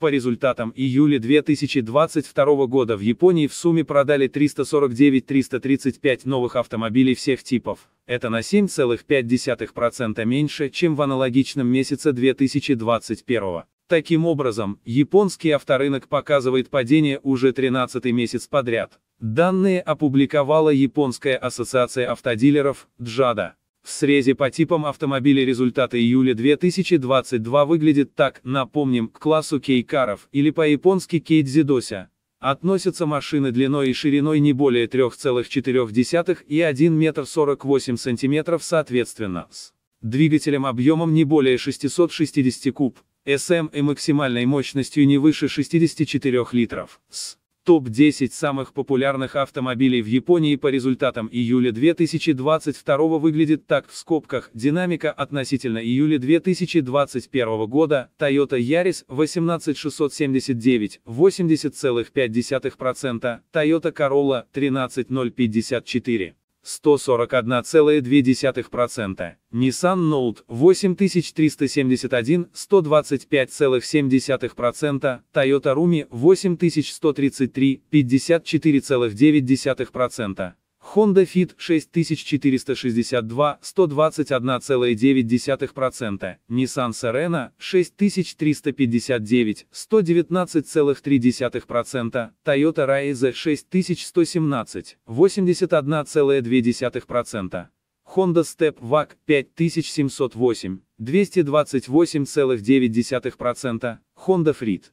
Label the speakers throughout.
Speaker 1: По результатам июля 2022 года в Японии в сумме продали 349-335 новых автомобилей всех типов. Это на 7,5% меньше, чем в аналогичном месяце 2021. Таким образом, японский авторынок показывает падение уже 13 месяц подряд. Данные опубликовала Японская ассоциация автодилеров, Джада. В срезе по типам автомобилей результаты июля 2022 выглядят так, напомним, к классу кейкаров, или по-японски кейдзидося. Относятся машины длиной и шириной не более 3,4 и 1 метр 48 сантиметров соответственно, с двигателем объемом не более 660 куб, СМ и максимальной мощностью не выше 64 литров, с Топ-10 самых популярных автомобилей в Японии по результатам июля 2022 выглядит так в скобках. Динамика относительно июля 2021 года Toyota Yaris 18679 80,5%, Toyota Corolla 13054 141,2%, Nissan Note 8371 125,7%, Toyota Rumi 8133 54,9%, Honda Fit 6462 121,9%, Nissan Serena 6359 119,3%, Toyota Raize 6117 81,2%. Honda Step VAC 5708, 228,9%, Honda Freed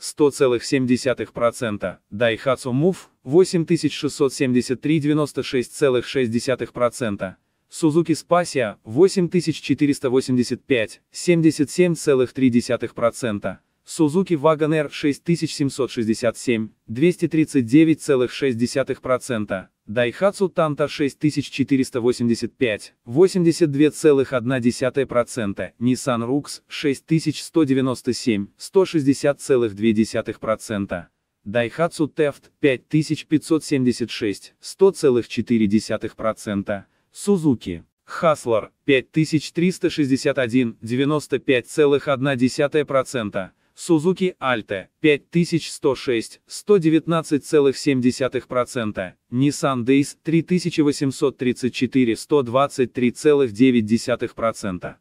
Speaker 1: 100,7%, Daihatsu Move 8673 Suzuki Spacia 8485 77,3%, Suzuki Wagon R 6767 239,6%, Daihatsu Tanto 6485 82,1%, Nissan Rux 6197 160,2%. Daihatsu Theft 5576 100,4%. Suzuki Hustler 5361 95,1%. Suzuki Alta 5106 119,7%, Nissan Days 3834 123,9%.